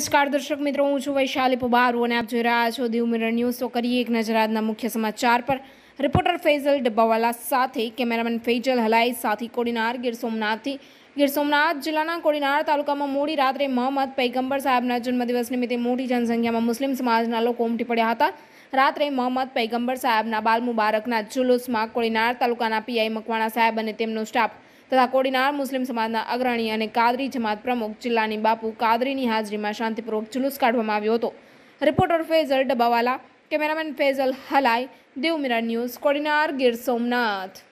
નમસ્કાર દર્શક મિત્રો હું છું વૈશાલી પબારુ અને આપ જોઈ રહ્યા છો દીવ મિરર ન્યૂઝ તો કરીએ એક નજર આજના મુખ્ય સમાચાર પર રિપોર્ટર ફૈઝલ ડબ્બાવાલા સાથે કેમેરામેન ફૈઝલ હલાઈ સાથી કોડીનાર ગીર સોમનાથથી ગીર સોમનાથ જિલ્લાના કોડીનાર તાલુકામાં મોડી રાત્રે મોહમ્મદ પૈગંબર સાહેબના જન્મદિવસ નિમિત્તે મોટી જનસંખ્યામાં મુસ્લિમ સમાજના લોકો ઉમટી પડ્યા હતા રાત્રે મોહમ્મદ પૈગંબર સાહેબના બાલ મુબારકના જુલુસમાં કોડીનાર તાલુકાના પીઆઈ મકવાણા સાહેબ અને તેમનો સ્ટાફ તથા કોડીનાર મુસ્લિમ સમાજના અગ્રણી અને કાદરી જમાત પ્રમુખ જિલ્લાની બાપુ કાદરીની હાજરીમાં શાંતિપૂર્વક જુલુસ કાઢવામાં આવ્યો હતો reporter Faizal Dabawala cameraman Faizal Halai Devmira news Kodinar Gir Somnath